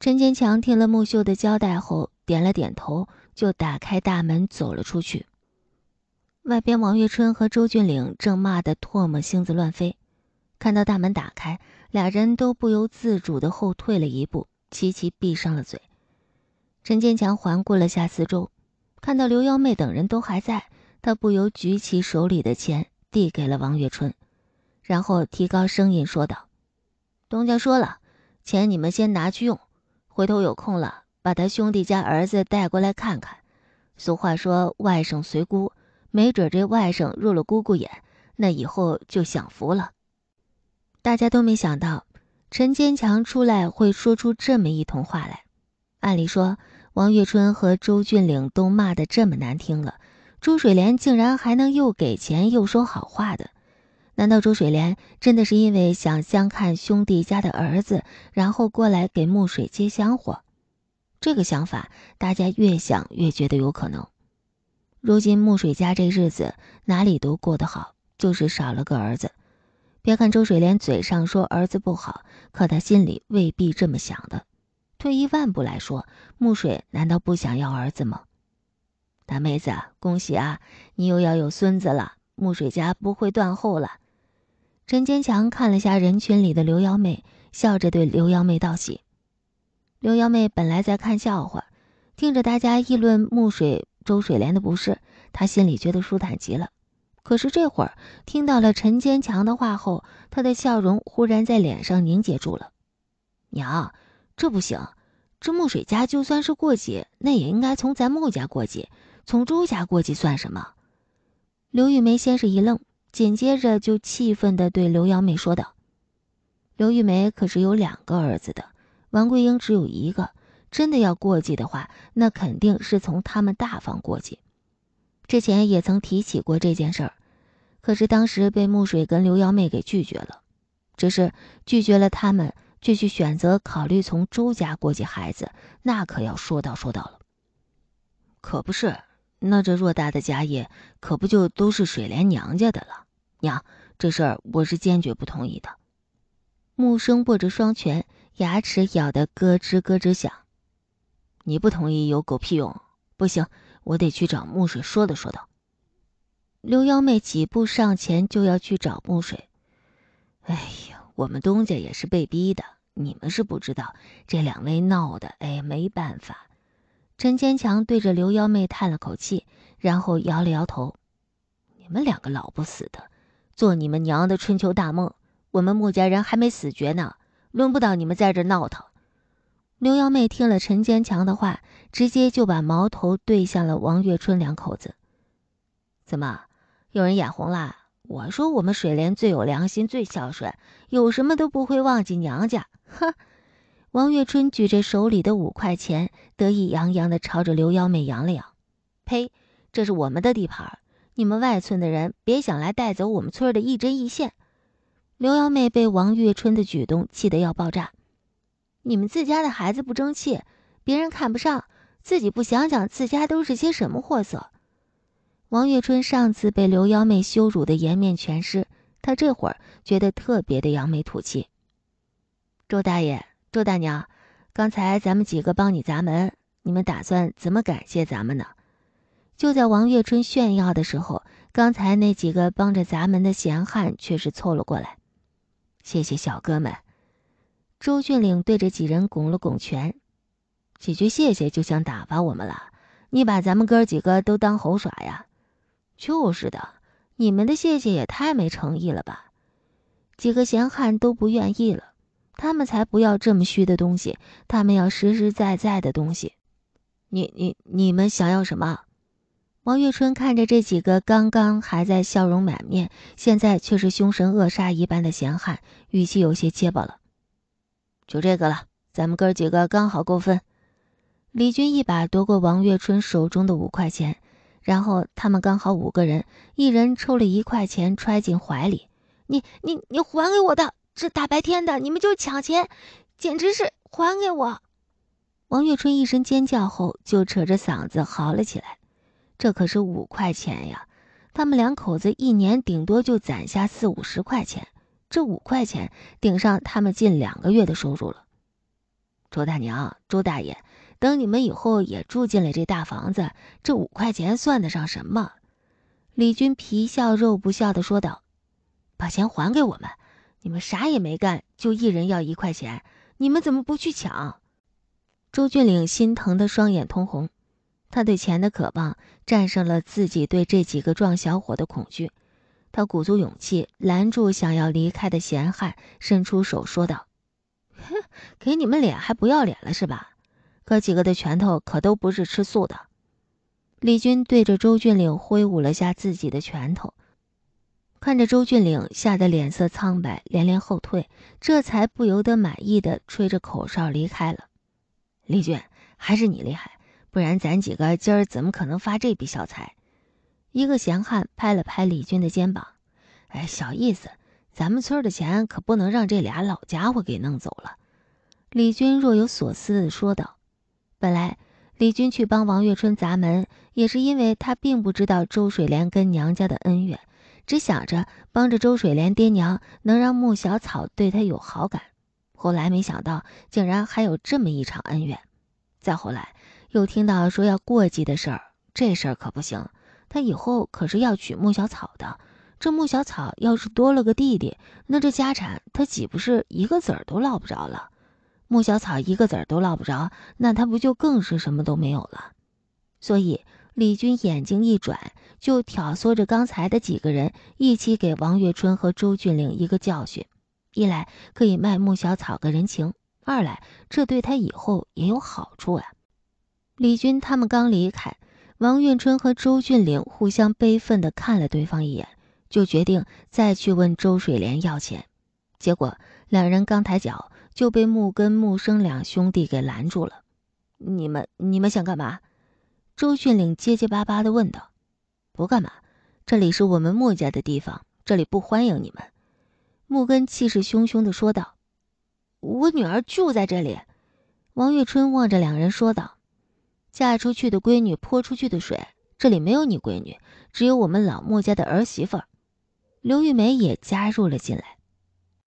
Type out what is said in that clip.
陈坚强听了木秀的交代后，点了点头，就打开大门走了出去。外边王月春和周俊岭正骂得唾沫星子乱飞，看到大门打开，俩人都不由自主地后退了一步，齐齐闭上了嘴。陈坚强环顾了下四周，看到刘幺妹等人都还在，他不由举起手里的钱递给了王月春，然后提高声音说道：“东家说了，钱你们先拿去用。”回头有空了，把他兄弟家儿子带过来看看。俗话说，外甥随姑，没准这外甥入了姑姑眼，那以后就享福了。大家都没想到，陈坚强出来会说出这么一通话来。按理说，王月春和周俊岭都骂得这么难听了，朱水莲竟然还能又给钱又说好话的。难道周水莲真的是因为想相看兄弟家的儿子，然后过来给木水接香火？这个想法，大家越想越觉得有可能。如今木水家这日子哪里都过得好，就是少了个儿子。别看周水莲嘴上说儿子不好，可她心里未必这么想的。退一万步来说，木水难道不想要儿子吗？大妹子，恭喜啊！你又要有孙子了，木水家不会断后了。陈坚强看了下人群里的刘幺妹，笑着对刘幺妹道喜。刘幺妹本来在看笑话，听着大家议论木水周水莲的不是，她心里觉得舒坦极了。可是这会儿听到了陈坚强的话后，她的笑容忽然在脸上凝结住了。娘，这不行！这木水家就算是过节，那也应该从咱木家过节，从周家过节算什么？刘玉梅先是一愣。紧接着就气愤地对刘幺妹说道：“刘玉梅可是有两个儿子的，王桂英只有一个。真的要过继的话，那肯定是从他们大房过继。之前也曾提起过这件事儿，可是当时被木水跟刘幺妹给拒绝了。只是拒绝了他们，却去选择考虑从周家过继孩子，那可要说道说道了。可不是。”那这偌大的家业，可不就都是水莲娘家的了？娘，这事儿我是坚决不同意的。木生握着双拳，牙齿咬得咯吱咯吱响。你不同意有狗屁用！不行，我得去找木水说道说道。六幺妹几步上前就要去找木水。哎呀，我们东家也是被逼的，你们是不知道这两位闹的，哎，没办法。陈坚强对着刘幺妹叹了口气，然后摇了摇头：“你们两个老不死的，做你们娘的春秋大梦！我们穆家人还没死绝呢，轮不到你们在这闹腾。”刘幺妹听了陈坚强的话，直接就把矛头对向了王月春两口子：“怎么，有人眼红啦？我说我们水莲最有良心，最孝顺，有什么都不会忘记娘家。哼，王月春举着手里的五块钱，得意洋洋地朝着刘幺妹扬了扬。“呸！这是我们的地盘，你们外村的人别想来带走我们村的一针一线。”刘幺妹被王月春的举动气得要爆炸。“你们自家的孩子不争气，别人看不上，自己不想想自家都是些什么货色？”王月春上次被刘幺妹羞辱的颜面全失，他这会儿觉得特别的扬眉吐气。周大爷。周大娘，刚才咱们几个帮你砸门，你们打算怎么感谢咱们呢？就在王月春炫耀的时候，刚才那几个帮着砸门的闲汉却是凑了过来。谢谢小哥们！周俊岭对着几人拱了拱拳，几句谢谢就想打发我们了？你把咱们哥几个都当猴耍呀？就是的，你们的谢谢也太没诚意了吧？几个闲汉都不愿意了。他们才不要这么虚的东西，他们要实实在在的东西。你、你、你们想要什么？王月春看着这几个刚刚还在笑容满面，现在却是凶神恶煞一般的闲汉，语气有些结巴了。就这个了，咱们哥几个刚好够分。李军一把夺过王月春手中的五块钱，然后他们刚好五个人，一人抽了一块钱揣进怀里。你、你、你还给我的。这大白天的，你们就抢钱，简直是还给我！王月春一声尖叫后，就扯着嗓子嚎了起来。这可是五块钱呀！他们两口子一年顶多就攒下四五十块钱，这五块钱顶上他们近两个月的收入了。周大娘、周大爷，等你们以后也住进了这大房子，这五块钱算得上什么？李军皮笑肉不笑的说道：“把钱还给我们。”你们啥也没干，就一人要一块钱，你们怎么不去抢？周俊岭心疼的双眼通红，他对钱的渴望战胜了自己对这几个壮小伙的恐惧。他鼓足勇气拦住想要离开的闲汉，伸出手说道：“哼，给你们脸还不要脸了是吧？哥几个的拳头可都不是吃素的。”李军对着周俊岭挥舞了下自己的拳头。看着周俊岭吓得脸色苍白，连连后退，这才不由得满意的吹着口哨离开了。李俊，还是你厉害，不然咱几个今儿怎么可能发这笔小财？一个闲汉拍了拍李军的肩膀：“哎，小意思，咱们村的钱可不能让这俩老家伙给弄走了。”李军若有所思的说道：“本来李军去帮王月春砸门，也是因为他并不知道周水莲跟娘家的恩怨。”只想着帮着周水莲爹娘，能让穆小草对他有好感。后来没想到，竟然还有这么一场恩怨。再后来，又听到说要过继的事儿，这事儿可不行。他以后可是要娶穆小草的，这穆小草要是多了个弟弟，那这家产他岂不是一个子儿都落不着了？穆小草一个子儿都落不着，那他不就更是什么都没有了？所以，李军眼睛一转。就挑唆着刚才的几个人一起给王月春和周俊岭一个教训，一来可以卖穆小草个人情，二来这对他以后也有好处啊。李军他们刚离开，王月春和周俊岭互相悲愤地看了对方一眼，就决定再去问周水莲要钱。结果两人刚抬脚，就被穆根、穆生两兄弟给拦住了。“你们你们想干嘛？”周俊岭结结巴巴地问道。不干嘛？这里是我们穆家的地方，这里不欢迎你们。”穆根气势汹汹的说道。“我女儿就在这里。”王月春望着两人说道，“嫁出去的闺女泼出去的水，这里没有你闺女，只有我们老穆家的儿媳妇。”刘玉梅也加入了进来。